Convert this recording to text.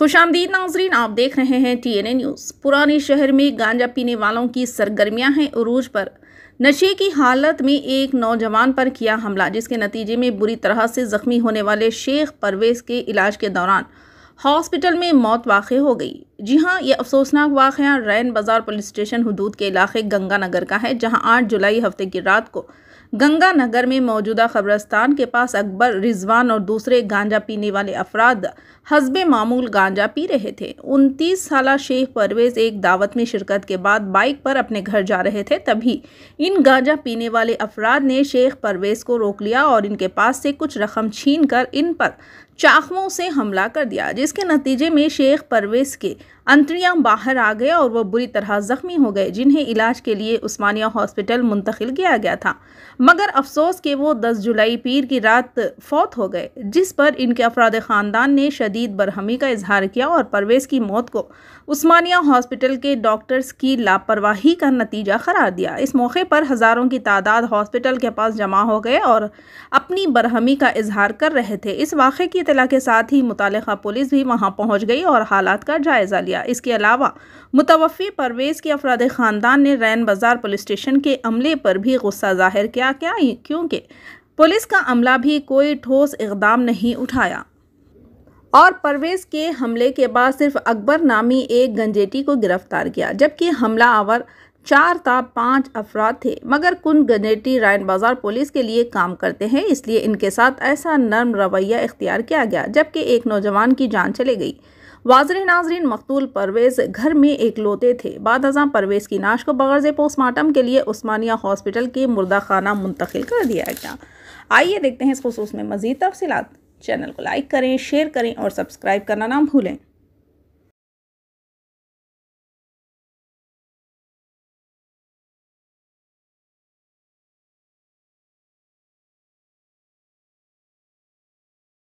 खुश आमदीद नाजरीन आप देख रहे हैं टी एन ए न्यूज़ पुराने शहर में गांजा पीने वालों की सरगर्मियां हैं उरूज पर नशे की हालत में एक नौजवान पर किया हमला जिसके नतीजे में बुरी तरह से ज़ख्मी होने वाले शेख परवेज के इलाज के दौरान हॉस्पिटल में मौत वाक़ हो गई जी हाँ यह अफसोसनाक वाक़ रैन बाज़ार पुलिस स्टेशन हदूद के इलाके गंगानगर का है जहाँ आठ जुलाई हफ्ते की रात को गंगानगर में मौजूदा कब्रस्तान के पास अकबर रिजवान और दूसरे गांजा पीने वाले अफराद हजब मामूल गांजा पी रहे थे उनतीस साल शेख परवेज एक दावत में शिरकत के बाद बाइक पर अपने घर जा रहे थे तभी इन गांजा पीने वाले अफराद ने शेख परवेज को रोक लिया और इनके पास से कुछ रकम छीन कर इन पर चाकुओं से हमला कर दिया जिसके नतीजे में शेख परवेज के अंतरियाँ बाहर आ गए और वह बुरी तरह ज़ख्मी हो गए जिन्हें इलाज के लिए उस्मानिया हॉस्पिटल मुंतकिल किया गया था मगर अफसोस के वो 10 जुलाई पीर की रात फौत हो गए जिस पर इनके अफराद ख़ानदान ने शदीद बरहमी का इजहार किया और परवेज़ की मौत को उस्मानिया हॉस्पिटल के डॉक्टर्स की लापरवाही का नतीजा करार दिया इस मौके पर हज़ारों की तादाद हॉस्पिटल के पास जमा हो गए और अपनी बरहमी का इजहार कर रहे थे इस वाक़े की इतला के साथ ही मुतल पुलिस भी वहाँ पहुँच गई और हालात का जायज़ा लिया इसके अलावा मुतवफ़ी परवेज़ के अफराद ख़ानदान ने रैन बाज़ार पुलिस स्टेशन के अमले पर भी गुस्सा जाहिर किया क्या क्योंकि पुलिस का अमला भी कोई ठोस इकदाम नहीं उठाया और परवेज़ के हमले के बाद सिर्फ अकबर नामी एक गंजेटी को गिरफ्तार किया जबकि हमला आवर चार था पांच अफराद थे मगर कुन गनेटी रायन बाजार पुलिस के लिए काम करते हैं इसलिए इनके साथ ऐसा नर्म रवैया इख्तियार किया गया जबकि एक नौजवान की जान चले गई वाजर नाजरीन मकतूल परवेज़ घर में एक लोते थे बाद हज़ा परवेज़ की नाश को से पोस्टमार्टम के लिए उस्मानिया हॉस्पिटल के मुर्दा खाना मुंतकिल कर दिया गया आइए देखते हैं इस खसूस में मज़ीद तफसीत चैनल को लाइक करें शेयर करें और सब्सक्राइब करना ना भूलें